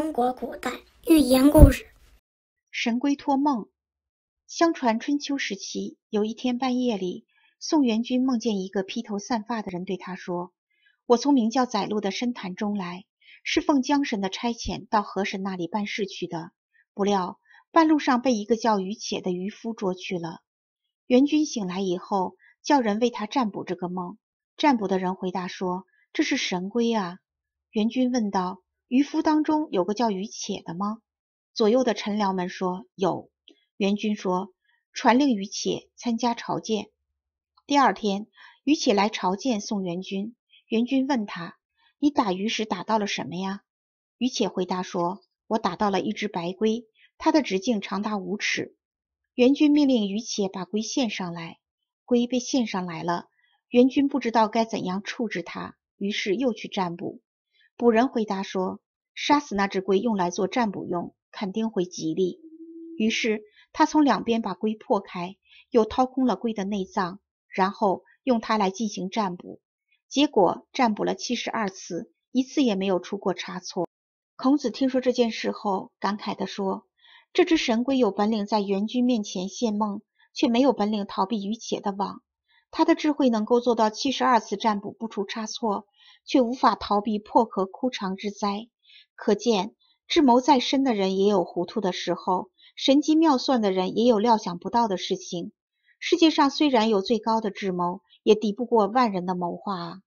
中国古代寓言故事《神龟托梦》。相传春秋时期，有一天半夜里，宋元君梦见一个披头散发的人对他说：“我从名叫载禄的深潭中来，是奉江神的差遣到河神那里办事去的。不料半路上被一个叫于且的渔夫捉去了。”元君醒来以后，叫人为他占卜这个梦。占卜的人回答说：“这是神龟啊。”元君问道。渔夫当中有个叫于且的吗？左右的臣僚们说有。元军说：“传令于且参加朝见。”第二天，于且来朝见宋元军。元军问他：“你打鱼时打到了什么呀？”于且回答说：“我打到了一只白龟，它的直径长达五尺。”元军命令于且把龟献上来。龟被献上来了，元军不知道该怎样处置它，于是又去占卜。卜人回答说：“杀死那只龟用来做占卜用，肯定会吉利。”于是他从两边把龟破开，又掏空了龟的内脏，然后用它来进行占卜。结果占卜了七十二次，一次也没有出过差错。孔子听说这件事后，感慨地说：“这只神龟有本领在元君面前现梦，却没有本领逃避于且的网。”他的智慧能够做到七十二次占卜不出差错，却无法逃避破壳枯肠之灾。可见，智谋再深的人也有糊涂的时候，神机妙算的人也有料想不到的事情。世界上虽然有最高的智谋，也敌不过万人的谋划啊！